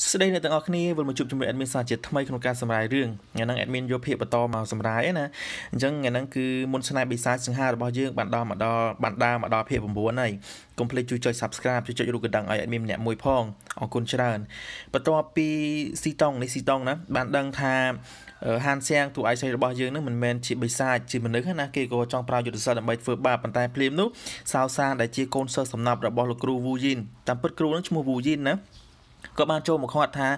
សួស្តីអ្នកទាំងអស់គ្នាវិលមកជួបជាមួយ admin សាជាថ្មីក្នុងការសម្រាយរឿងថ្ងៃហ្នឹង admin យកភាពបន្តមកសម្រាយណាអញ្ចឹងថ្ងៃហ្នឹងគឺមុនស្នេហ៍បិសាចសង្ហារបស់យើងបានដល់មកដល់បានដើរមកដល់ភាព9ហើយកុំភ្លេចជួយចុច subscribe ជួយចុចរូបកណ្ដឹងឲ្យ admin ម្នាក់មួយផងអរគុណច្រើនបន្ទាប់ពីស៊ីតង់នេះស៊ីតង់ណាបានដឹងថាហានសៀងទូអាយសៃរបស់យើងនឹងមិនមែនជាបិសាចជាមនុស្សណាគេក៏ចង់ប្រើយុទ្ធសាស្ត្រដើម្បីធ្វើបាបប៉ុន្តែភ្លាមនោះសាវសាដែលជាកូនសិស្សសំណាប់របស់លោកគ្រូវូយីនតាមពិតគ្រូនឹងឈ្មោះវូយីនណាក៏បានចូលមកខាត់ថា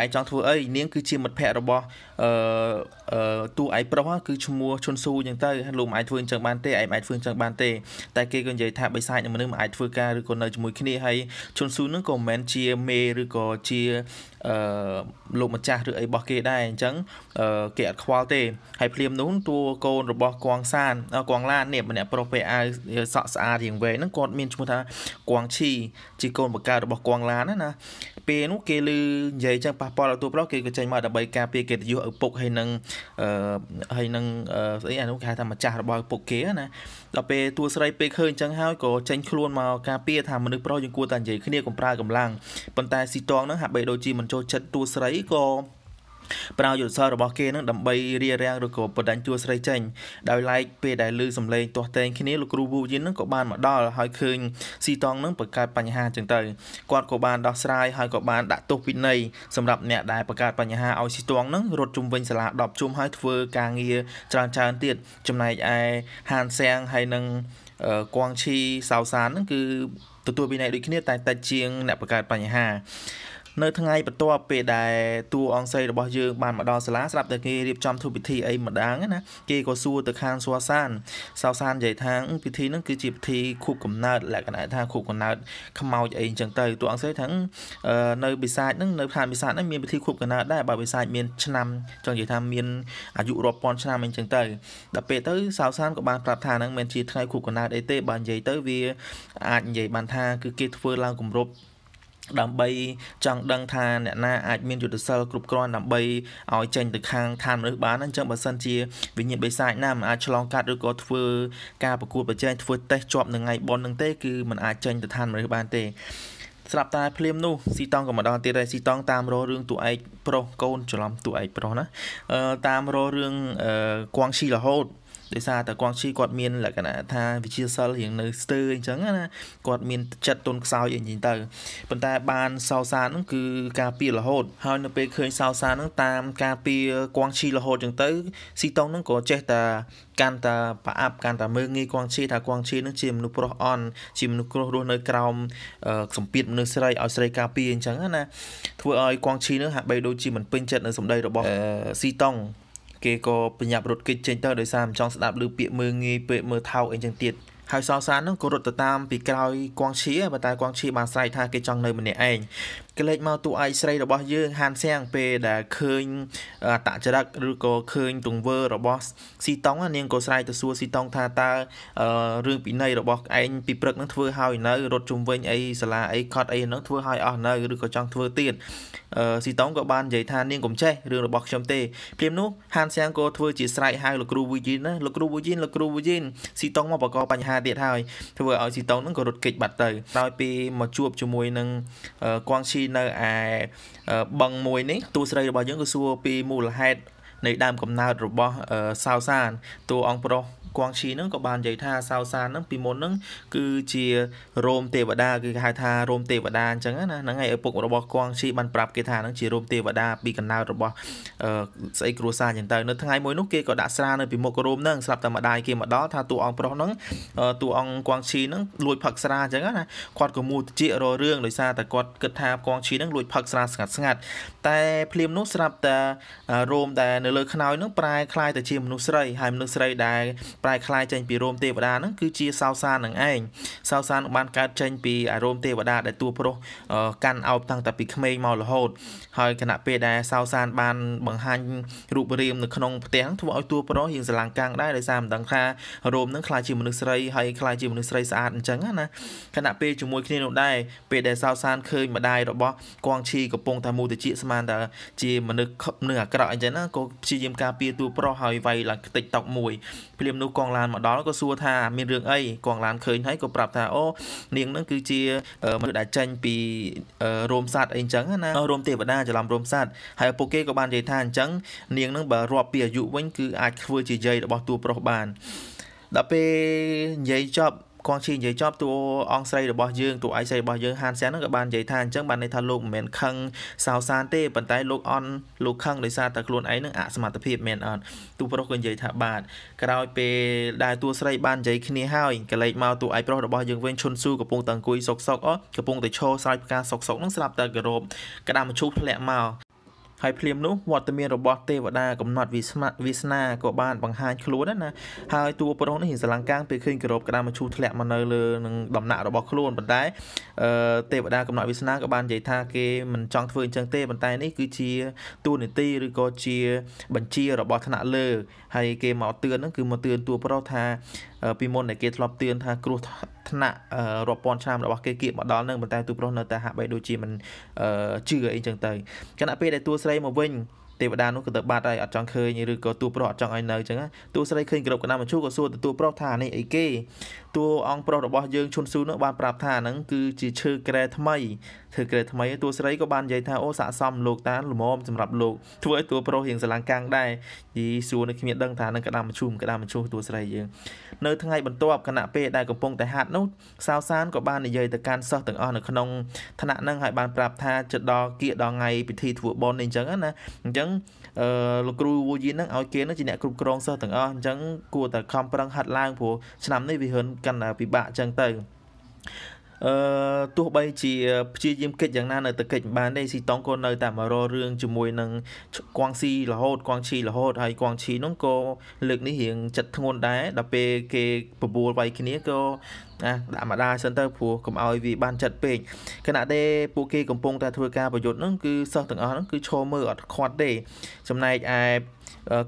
ឯងចង់ធ្វើអីនាងគឺជាមិត្តភក្តិរបស់អឺតួឯងប្រុសគឺឈ្មោះឈុនស៊ូអញ្ចឹងទៅលោកមិនអាចធ្វើអញ្ចឹងបានទេឯងមិនអាចធ្វើអញ្ចឹងបានទេ តែគេក៏និយាយថាបិសាចនឹងមនុស្សមិនអាចធ្វើការឬក៏នៅជាមួយគ្នាហើយឈុនស៊ូនឹងក៏មិនមែនជាមេឬក៏ជាអឺលោកម្ចាស់ឬអីរបស់គេដែរអញ្ចឹងគេអត់ខ្វល់ទេហើយភ្លាមនោះតួកូនរបស់គួងសានកួងឡាននេះម្នាក់ប្រុសពេលអាវសក់ស្អាតរៀងវែងហ្នឹងគាត់មានឈ្មោះថាគួងឈីជាកូនបង្កើតរបស់គួងឡានណា ពេលនោះគេលឺនិយាយអញ្ចឹងប៉ះពាល់ដល់តួប្រុសគេក៏ចេញមកដើម្បីការពារកិត្តិយសឪពុកហើយនឹងអឺហើយនឹងស្អីអានោះគេហៅថាម្ចាស់របស់ឪពុកគេណាដល់ពេលតួស្រីពេលឃើញអញ្ចឹងហើយក៏ចេញខ្លួនមកការពារថាមនុស្សប្រុសយើងគួរតែនិយាយគ្នាកុំប្រើកម្លាំងប៉ុន្តែស៊ីតងហ្នឹងហាក់បីដូចជាមិនចូលចិត្តតួស្រីក៏ប្រើយុទ្ធសាស្ត្ររបស់គេនឹងដើម្បីរៀបរៀងឬក៏បដិញ្ញតួស្រីចេញដោយឡែកពេលដែលលឺសំឡេងទាស់តែងគ្នាលោកគ្រូវូយិននឹងក៏បានមកដល់ហើយឃើញស៊ីតងនឹងបង្កើតបញ្ហាចឹងទៅគាត់ក៏បានដោះស្រាយហើយក៏បានដាក់ទោសវិន័យសម្រាប់អ្នកដែលបង្កើតបញ្ហាឲ្យស៊ីតងនឹងរត់ជុំវិញសាលា10ជុំហើយធ្វើ ការងារច្រើនច្រើនទៀតចំណែកឯហានសៀងហើយនឹងគួងឈីសាវសាននឹងគឺទទួលវិន័យដូចគ្នា តែតិចជាង អ្នកបង្កើតបញ្ហានៅថ្ងៃបន្ទាប់ពេលដែលតួអង្គស្រីរបស់យើងបានមកដល់សាលាស្រាប់តែគេរៀបចំធ្វើពិធីអីម្ដងណាគេក៏សួរទៅខាងសួសានសោសាននិយាយថាពិធីហ្នឹងគឺជាពិធីខួបកំណើតលក្ខណៈថាខួបកំណើតខ្មោចអីអញ្ចឹងទៅតួអង្គស្រីថានៅពិសាចហ្នឹងនៅខាងពិសាចហ្នឹងមានពិធីខួបកំណើតដែរបើពិសាចមានឆ្នាំ ចង់និយាយថាមានអាយុរាប់ពាន់ឆ្នាំអីអញ្ចឹងទៅដល់ពេលទៅសោសានក៏បានប្រាប់ថាហ្នឹងមិនជាថ្ងៃខួបកំណើតអីទេបើនិយាយទៅវាអាចនិយាយបានថាគឺគេធ្វើឡើងគម្រប់ដើម្បីចង់ដឹងថា អ្នកណាអាចមានយុទ្ធសិលគ្រប់គ្រាន់ដើម្បីឲ្យចេញទៅខាងឋានមនុស្សបានអញ្ចឹងបើសិនជាវិញ្ញាណបិសាចណាមិនអាចឆ្លងកាត់ឬក៏ធ្វើការប្រកួតប្រជែងធ្វើ តេស្តជាប់នឹងថ្ងៃប៉ុននឹងទេគឺมันអាចចេញទៅឋានមនុស្សបានទេ ស្រាប់តែភ្លាមនោះស៊ីតង់ក៏មកដល់ទៀតហើយស៊ីតង់តាមរោរឿងតួឯកប្រុសកូនច្រឡំតួឯកប្រុសណាអឺតាមរោរឿងអឺគួងឈីរហូតដោយសារតែគងឈីគាត់មានលក្ខណៈថាវិជាសិលរៀងនៅស្ទើរអញ្ចឹងណាគាត់មានចិត្តទន់ខ្សោយអីចឹងទៅប៉ុន្តែបានសោសាហ្នឹងគឺការពាររហូត ហើយនៅពេលឃើញសោសាហ្នឹងតាមការពារគងឈីរហូតចឹងទៅស៊ីតុងហ្នឹងក៏ចេះតែកាន់តែប្រអាប់កាន់តែមើងងាយគងឈីថាគងឈីនឹងជាមនុស្សប្រុសអន់ជាមនុស្សគ្រោះរស់នៅក្រោមសម្ពាធមនុស្សស្រីឲ្យស្រីការពារអញ្ចឹងណាធ្វើឲ្យគងឈីនឹងហាក់បីដូចជាមិនពេញចិត្តនៅសម្ដីរបស់ស៊ីតុងគេក៏ប្រញាប់រត់គេចចេញទៅដោយសារមិនចង់ស្ដាប់ឮពាក្យមើងងាយពេកមើលថោកអីចឹងទៀតហើយសរសាននោះក៏រត់ទៅតាមពីក្រោយគួងឈីបើតែគួងឈីបានស្រែកថាគេចង់នៅម្នាក់ឯងក្លែកមកតួឯកស្រីរបស់យើងហានសៀងពេលដែលឃើញអតចរិតឬក៏ឃើញទង្វើរបស់ស៊ីតង់នាងក៏ស្រែកទៅសួរស៊ីតង់ថាតើរឿងពិន័យរបស់ឯងពីព្រឹកនឹងធ្វើហើយនៅរត់ជុំវិញអីសាលាអីខត់អីនឹងធ្វើហើយអស់នៅឬក៏ចង់ធ្វើទៀតស៊ីតង់ក៏បាននិយាយថានាងកុំចេះរឿងរបស់ខ្ញុំទេភ្លាមនោះហានសៀងក៏ធ្វើជាស្រែកហៅលោកគ្រូវូជីនណាលោកគ្រូវូជីនលោកគ្រូវូជីនស៊ីតង់មកបង្កបញ្ហាទៀតហើយធ្វើឲ្យស៊ីតង់នឹងក៏រត់គេចបាត់ទៅក្រោយពីមកជួបជាមួយនឹងគួងឈីនៅឯបឹងមួយនេះតួស្រីរបស់យើងក៏សួរពីមូលហេតុនៃដើមកំណើតរបស់សាវសានតួអង្គប្រុសគួងឈីហ្នឹងក៏បាននិយាយថាសាវសានហ្នឹងពីមុនហ្នឹងគឺជារោមទេវតាគឺគេហៅថារោមទេវតាអញ្ចឹងណាហ្នឹងហើយឪពុករបស់គួងឈីបានប្រាប់គេថាហ្នឹងជារោមទេវតាពីកណ្ដាលរបស់ស្អីគ្រួសារអញ្ចឹងទៅនៅថ្ងៃមួយនោះគេក៏ដាក់ស្រានៅពីមុខរោមហ្នឹងស្រាប់តែម្ដាយគេមកដល់ថាតួអង្គប្រុសហ្នឹងតួអង្គគួងឈីហ្នឹងលួចផឹកស្រាអញ្ចឹងណាគាត់ក៏មូលជាររឿងដោយសារតែគាត់គិតថាគួងឈីហ្នឹងលួចផឹកស្រាស្ងាត់ស្ងាត់តែភ្លាមនោះស្រាប់តែរោមដែលនៅលើខ្នើយហ្នឹងប្រែคล้ายទៅជាមនុស្សស្រីហើយមនុស្សស្រីដែលប្រែคลายចេញពីរោមទេវតាហ្នឹងគឺជាសោសាននឹងឯងសោសានបានកើតចេញពីអារោមទេវតាដែលទួប្រុសកាន់អោបតាំងតែពីក្មេងមករហូតហើយគណៈពេលដែលសោសានបាន បង្ហាញរូបរាងនៅក្នុងផ្ទះធ្វើឲ្យទួប្រុសរៀងស្រឡាំងកាំងដែរដោយសារមិនដឹងថារោមហ្នឹងคลายជាមនុស្សស្រីហើយคลายជាមនុស្សស្រីស្អាតអញ្ចឹងណាគណៈពេលជាមួយគ្នានោះដែរពេលដែលសោសានឃើញម្ដាយរបស់គងឈីកំពុងតែមូទជាស្មានតែជាមនុស្សមនុស្សអាក្រក់អញ្ចឹងណាក៏ព្យាយាមការពារទួប្រុសហើយវាយឡើងខ្ទេចតោកមួយភ្លាមនោះនោះកងឡានមកដល់ក៏សួរថាមានរឿងអីកងឡានឃើញហើយក៏ប្រាប់ថាអូនាងនឹងគឺជាមនុស្សដែលចាញ់ពីរោមសัตว์អីចឹងណារោមទេវតាច្រឡំរោមសัตว์ហើយពួកគេក៏បាននិយាយថាអញ្ចឹង នាងនឹងបើរាប់ពីអាយុវិញគឺអាចធ្វើជាយាយរបស់តួប្រុសបានដល់ពេលនិយាយចប់កងឈីនិយាយចប់តួអង្គស្រីរបស់យើងតួឯកស្រីរបស់យើងហានសែនហ្នឹងក៏បាននិយាយថាអញ្ចឹងបានន័យថាលោកមិនមែនខឹងសោសានទេប៉ុន្តែលោកអន់លោកខឹងដោយសារតែខ្លួនឯងនឹងអសមត្ថភាពមែនអត់តួប្រុសក៏និយាយថាបាទក្រោយពេលដែលតួស្រីបាននិយាយគ្នាហើយកលេចមកតួឯកប្រុសរបស់យើងវិញឈុនស៊ូកំពុងតែអង្គុយសុកសុកអូកំពុងតែឈរស្រោចផ្កាសុកសុកហ្នឹងស្រាប់តែក្រោបក្តាមឈូសធ្លាក់មកហើយភ្លាមនោះវត្តមានរបស់ទេវតាកំណត់វាសនាវាសនាក៏បានបង្ហាញខ្លួនដែរណាហើយតួប្រុសនេះស្រឡាំងកាំងពេលឃើញក្រោបក្តាមឈូធ្លាក់មកនៅលើនឹងដំណាក់របស់ខ្លួនប៉ុន្តែទេវតាកំណត់វាសនាក៏បាននិយាយថាគេមិនចង់ធ្វើអញ្ចឹងទេប៉ុន្តែនេះគឺជាតួនាទីឬក៏ជាបញ្ជារបស់ថ្នាក់លើហើយគេមកទឿនហ្នឹងគឺមកទឿនតួប្រុសថាពីមុនដែលគេធ្លាប់ទឿនថា គ្រោះថ្នាក់រាប់ពាន់ឆ្នាំរបស់គេគៀកមកដល់នឹងប៉ុន្តែទូប្រុសនៅតែហាក់បីដូចជាមិនជឿអីចឹងទៅខណៈពេលដែលតួស្រីមកវិញទេវតានោះក៏ទៅបាត់ហើយអត់ចង់ឃើញឬក៏តួប្រុសអត់ចង់ឲ្យនៅអញ្ចឹងតួស្រីឃើញក្របកណ្ដាមឈូក៏សួរទៅតួប្រុសថានេះអីគេតួអង្គប្រុសរបស់យើងឈុនស៊ូនោះបានប្រាប់ថាហ្នឹងគឺជាឈើក្រែថ្មីធ្វើក្រែថ្មីតួស្រីក៏បាននិយាយថាអូស័កសមលោកតាល្មមសម្រាប់លោកធ្វើឲ្យតួប្រុសរៀងស្រឡាំងកាំងដែរយីសួរនឹងគ្មានដឹងថានឹងក្តាមមឈូមក្តាមមឈូតួស្រីយើង នៅថ្ងៃបន្ទាប់គណៈពេលដែលកំពុងតែហាត់នោះសាវសានក៏បាននិយាយទៅកាន់សិស្សទាំងអស់នៅក្នុងថ្នាក់នឹងឲ្យបានប្រាប់ថាចិត្តដល់គៀកដល់ថ្ងៃពិធីធ្វើបន់នេះអញ្ចឹងណាអញ្ចឹងងអឺលោកគ្រូវូយីហ្នឹងឲ្យគេហ្នឹងជាអ្នកគ្រប់គ្រងសិស្សទាំងអស់អញ្ចឹងគួរតែខំប្រឹងហាត់ឡើងព្រោះឆ្នាំនេះវាហិនកាន់តែពិបាកអញ្ចឹងទៅអឺទោះបីជាព្យាយាមកិច្ចយ៉ាងណានៅតែកិច្ចបានទេស៊ីតងក៏នៅតែមករករឿងជាមួយនឹងគួងស៊ីរហូតគួងឈីរហូតហើយគួងឈីនោះក៏លើកនេះរៀងចិត្តធ្ងន់ដែរដល់ពេលគេបបួលវាយគ្នាក៏ណាដាក់មកដាសិនទៅព្រោះកុំឲ្យវាបានចិត្តពេកខណៈដែលពួកគេកំពុងតែធ្វើការប្រយុទ្ធហ្នឹងគឺសិស្សទាំងអស់ហ្នឹងគឺឈរមើលអត់ខ្វាត់ទេចំណែកឯ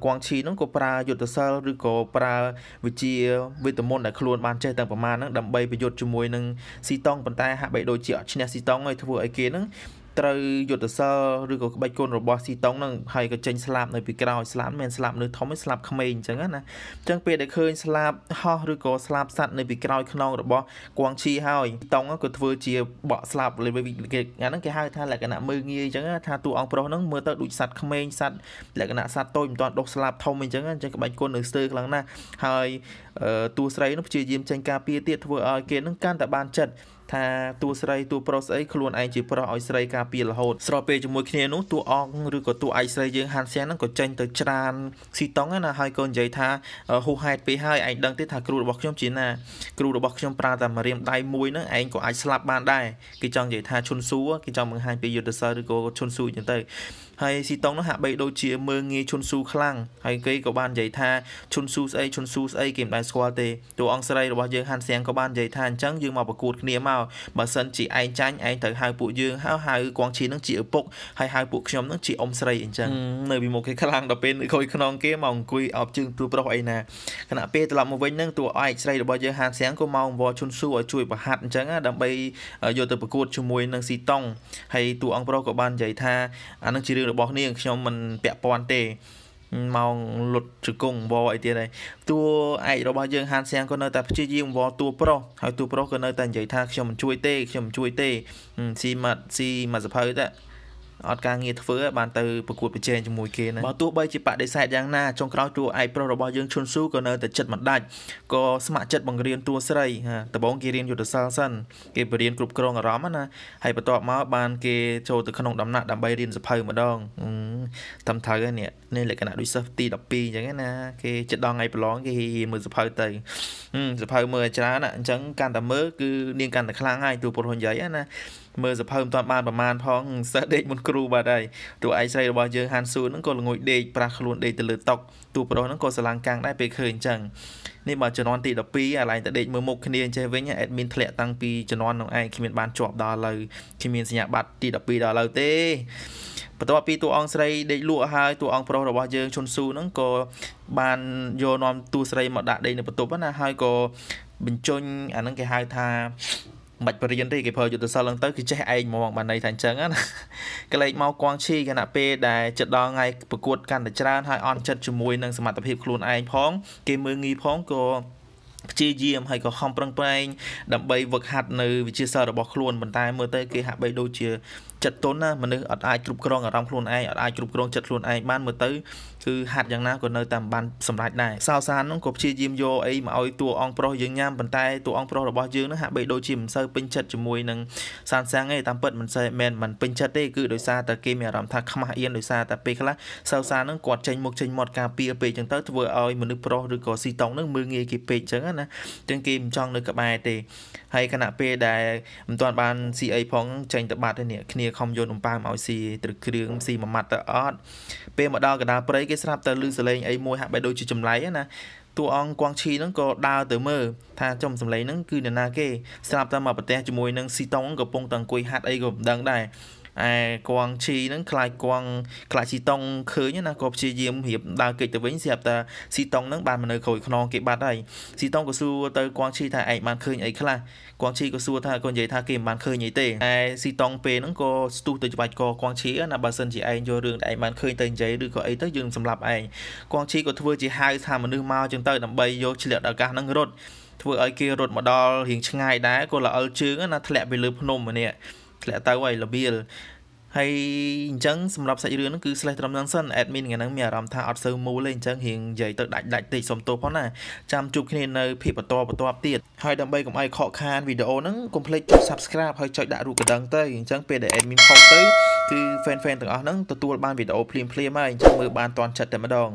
គួងឈីហ្នឹងក៏ប្រើយុទ្ធសាស្ត្រឬក៏ប្រើវិជាវេទមន្តដែលខ្លួនបានចេះទាំងប្រមាណហ្នឹងដើម្បីប្រយុទ្ធជាមួយនឹងស៊ីតង់ប៉ុន្តែហាក់បីដូចជាអត់ឈ្នះស៊ីតង់ហើយធ្វើឲ្យគេហ្នឹងត្រូវយុទ្ធសាលឬក៏ក្បាច់គុណរបស់ស៊ីតុងនឹងហើយក៏ចេញស្លាប់នៅពីក្រោយស្លាប់មិនស្លាប់នៅធំទេស្លាប់ក្មេងអញ្ចឹងណាអញ្ចឹងពេលដែលឃើញស្លាប់ហោះឬក៏ស្លាប់សัตว์នៅពីក្រោយខ្នងរបស់គួងឈីហើយតុងក៏ធ្វើជាបក់ស្លាប់លេវិគេអាហ្នឹងគេហៅថាលក្ខណៈមើងងាយអញ្ចឹងថាតួអង្គប្រុសហ្នឹងមើលទៅដូចសัตว์ក្មេងសัตว์លក្ខណៈសัตว์តូចមិនទាន់ដុះស្លាប់ធំអញ្ចឹងអញ្ចឹងក្បាច់គុណនៅស្ទើរខ្លាំងណាស់ហើយតួស្រីហ្នឹងព្យាយាមចេញការពារទៀតធ្វើឲ្យគេហ្នឹងកាន់តែបានចិត្តថាតួស្រីតួប្រុសស្អីខ្លួនឯងជាប្រុសឲ្យស្រីការពាររហូតស្របពេលជាមួយគ្នានោះតួអង្គឬក៏តួឯកស្រីយើងហានសៀនហ្នឹងក៏ចេញទៅច្រានស៊ីតុងណាហើយក៏និយាយថាហួសហេតុពេកហើយឯងដឹងទេថាគ្រូរបស់ខ្ញុំជាណាគ្រូរបស់ខ្ញុំប្រើតែម្រាមដៃមួយហ្នឹងឯងក៏អាចស្លាប់បានដែរគេចង់និយាយថាឈុនស៊ូគេចង់បង្ហាញពីយុទ្ធសាស្ត្រឬក៏ឈុនស៊ូអញ្ចឹងទៅហើយស៊ីតុងនោះហាក់បីដូចជាមើងងាយឈុនស៊ូខ្លាំងហើយគេក៏បាននិយាយថាឈុនស៊ូស្អីឈុនស៊ូស្អីគេមិនដែលស្គាល់ទេតួអង្គស្រីរបស់យើងហានសៀងក៏បាននិយាយថាអញ្ចឹងយើងមកប្រកួតគ្នាមកបើសិនជាឯងចាញ់ឯងត្រូវហៅពួកយើងហៅហៅកងឈីនឹងជាឪពុកហើយហៅពួកខ្ញុំនឹងជាអ៊ំស្រីអញ្ចឹងនៅពីមុខគេខ្លាំងដល់ពេលនៅក្រួយខ្នងគេមកអង្គុយអោបជើងទូប្រុសអីណាខណៈពេលត្រឡប់មកវិញនឹងតួឯកស្រីរបស់យើងហានសៀងក៏មកអង្វរជុនស៊ូឲ្យជួយប្រហាត់អញ្ចឹងដើម្បីយកទៅប្រកួតជាមួយនឹងស៊ីតុងហើយតួអង្គប្រុសក៏បាននិយាយថាអានឹងជារឿងរបស់នាងខ្ញុំមិនពាក់ព័ន្ធទេម៉ោងលុតជង្គង់វអីទៀតហើយតួឯករបស់យើងហានសៀងក៏នៅតែព្យាយាមវតួប្រុសហើយតួប្រុសក៏នៅតែនិយាយថាខ្ញុំមិនជួយទេខ្ញុំមិនជួយទេស៊ីមាត់ស៊ីមាត់សភៅទៅអត់ការងារធ្វើបានទៅប្រកួតប្រជែងជាមួយគេហ្នឹងបើទោះបីជាបដិសេធយ៉ាងណាចុងក្រោយតួឯកប្រុសរបស់យើងឈុនស៊ូក៏នៅតែចិត្តមិនដាច់ក៏ស្ម័គ្រចិត្តបង្រៀនតួស្រីដំបូងគេរៀនយុទ្ធសាស្ត្រសិនគេបរៀនគ្រប់គ្រងអារម្មណ៍ណាហើយបន្ទាប់មកបានគេចូលទៅក្នុងដំណាក់ដើម្បីរៀនសភៅម្ដងតាមត្រូវហ្នឹងនេះលក្ខណៈដូចសិស្សទី12អញ្ចឹងណាគេចិត្តដល់ថ្ងៃប្រឡងគេមើលសភៅទៅសភៅមើលច្រើនអញ្ចឹងកាន់តែមើលគឺនាងកាន់តែខ្លាំងហើយតួប្រុសហ៊ុនយ៉ៃណាមើលសភៅមិនទាន់បានប្រមាណផងសិស្សដេកមុនគ្រូបាទហើយតួឯកស្រីរបស់យើងហានស៊ូហ្នឹងក៏ល្ងួយដេកប្រាស់ខ្លួនដេកទៅលើតុតួប្រុសហ្នឹងក៏ស្រឡាំងកាំងដែរពេលឃើញអញ្ចឹងនេះមកជំនាន់ទី12អាឡែងតែដេកមើលមុខគ្នាចេះវិញអេដមីនធ្លាក់តាំងពីជំនាន់នោះឯងគ្មានបានជាប់ដល់ឥឡូវគ្មានសញ្ញាបត្រទី12ដល់ឥឡូវទេបន្ទាប់ពីតួអង្គស្រីដេកលក់ហើយតួអង្គប្រុសរបស់យើងឈុនស៊ូហ្នឹងក៏បានយកនាំតួស្រីមកដាក់ដេកនៅបន្ទប់ណាហើយក៏បញ្ជញ្ញអាហ្នឹងគេហៅថាមិនបរៀនទេគេប្រើយុទ្ធសាស្ត្រឡើងទៅគឺចេះឯងហ្មងបានន័យថាអញ្ចឹងណាក្លែកមកគួងឈីគណៈពេលដែលចិត្តដល់ថ្ងៃប្រកួតកាន់តែច្រើនហើយអន់ចិត្តជាមួយនឹងសមត្ថភាពខ្លួនឯងផង គេមើងងាយផងក៏ព្យាយាមហើយក៏ខំប្រឹងប្រែងដើម្បីវឹកហាត់នៅវិជាសាស្ត្ររបស់ខ្លួនប៉ុន្តែមើលទៅគេហាក់បីដូចជាចិត្តទន់ណាមនុស្សអត់អាចគ្រប់គ្រងអារម្មណ៍ខ្លួនឯងអត់អាចគ្រប់គ្រងចិត្តខ្លួនឯងបានមើលទៅគឺហាត់យ៉ាងណាក៏នៅតែមិនបានសម្រេចដែរសោសាននោះក៏ព្យាយាមយកអីមកឲ្យតួអង្គប្រុសយើងញ៉ាំប៉ុន្តែតួអង្គប្រុសរបស់យើងនឹងហាក់បីដូចជាមិនសូវពេញចិត្តជាមួយនឹងសានសាំងទេតាមពិតមិនសូវមែនមិនពេញចិត្តទេគឺដោយសារតែគេមានអារម្មណ៍ថាខ្មាស់អៀនដោយសារតែពេលខ្លះសោសាននឹងគាត់ចេញមុខចេញមាត់ការពារពេកចឹងទៅធ្វើឲ្យមនុស្សប្រុសឬក៏ស៊ីតង់នឹងមើលងាយគេពេកចឹងណាចឹងគេមិនចង់នៅក្បែរទេហើយខណៈពេលដែលមិនទាន់បានស៊ីអីផងចេញទៅបាត់ទេនេះគ្នាខំយកនំប៉ាំងឲ្យស៊ីត្រឹកគ្រឿងស៊ីមួយម៉ាត់ទៅអត់ពេលមកដល់កណ្ដាលព្រៃគេស្រាប់តែលឺសលេងអីមួយហាក់បីដូចជាចម្លែកណាតួអង្គគួងឈីហ្នឹងក៏ដើរទៅមើលថាចំសម្លេងហ្នឹងគឺនរណាគេស្រាប់តែមកប្រទេសជាមួយនឹងស៊ីតុងកំពុងតែអង្គុយហាត់អីក៏មិនដឹងដែរឯគងឈីហ្នឹងខ្លាចគងខ្លាចស៊ីតុងឃើញណាក៏ព្យាយាមរៀបដើរគេចទៅវិញស្រាប់តែស៊ីតុងហ្នឹងបានមកនៅក្រួយខ្នងគេបាត់ហើយស៊ីតុងក៏សួរទៅគងឈីថាឯងបានឃើញអីខ្លះគងឈីក៏សួរថាក៏និយាយថាគេមិនបានឃើញអីទេឯស៊ីតុងពេលហ្នឹងក៏ស្ទុះទៅច្បាច់កគងឈីណាបើសិនជាឯងយករឿងដែលឯងបានឃើញទៅនិយាយឬក៏អីទៅយើងសម្លាប់ឯងគងឈីក៏ធ្វើជាហៅថាមនុស្សមកចឹងទៅដើម្បីយកឆ្លៀតឱកាសហ្នឹងរត់ធ្វើឲ្យគេរត់មកដល់រៀងឆ្ងាយដែរក៏ល្អិលជើងណាធ្លាក់ពីលើភ្នំម្នាក់ធ្លាក់ទៅហើយលបៀលហើយអញ្ចឹងសម្រាប់សាច់រឿងហ្នឹងគឺ slash ត្រឹមហ្នឹងសិន admin ថ្ងៃហ្នឹងមានអារម្មណ៍ថាអត់សូវមូលទេអញ្ចឹងរៀងនិយាយទៅដាច់ដាច់តិចសុំទោសផងណាចាំជួបគ្នានៅភាគបន្តបន្ទាប់ទៀតហើយដើម្បីកុំឲ្យខកខានវីដេអូហ្នឹងកុំភ្លេចចុច subscribe ហើយចុចដាក់រូបកណ្ដឹងទៅអញ្ចឹងពេលដែល admin ផុសទៅគឺ fan fan ទាំងអស់ហ្នឹងទទួលបានវីដេអូភ្លាមភ្លាមហើយអញ្ចឹងមើលបានតាន់ចិត្តតែម្ដង